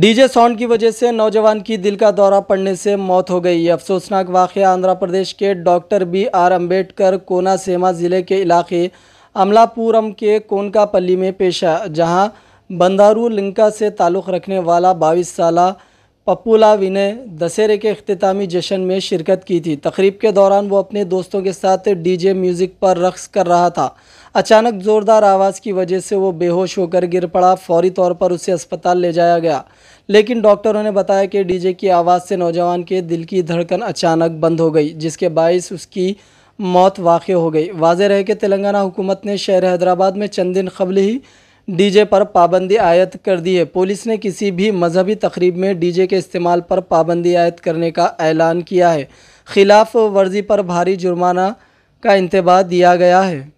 DJ sound की वजह से नौजवान की दिल का दौरा पड़ने से मौत हो गई अफसोसनाक वाक़ आंध्र प्रदेश के doctor B R Ambedkar Konaseema ज़िले के इलाके अमलापुरम के कोनकापल्ली में पेशा जहां बंदारू लिंका से ताल्लुक़ रखने वाला बाईस साला पप्पूला विनय दशहरे के अख्तामी जश्न में शिरकत की थी तकरीब के दौरान वो अपने दोस्तों के साथ डीजे म्यूज़िक पर रक्स कर रहा था अचानक ज़ोरदार आवाज़ की वजह से वो बेहोश होकर गिर पड़ा फौरी तौर पर उसे अस्पताल ले जाया गया लेकिन डॉक्टरों ने बताया कि डीजे की आवाज़ से नौजवान के दिल की धड़कन अचानक बंद हो गई जिसके बायस उसकी मौत वाक़ हो गई वाज रहे कि तेलंगाना हुकूमत ने शहर हैदराबाद में चंद दिन कबल ही डीजे पर पाबंदी आयद कर दी है पुलिस ने किसी भी मजहबी तकरीब में डीजे के इस्तेमाल पर पाबंदी आयद करने का ऐलान किया है खिलाफ वर्जी पर भारी जुर्माना का इंतबाह दिया गया है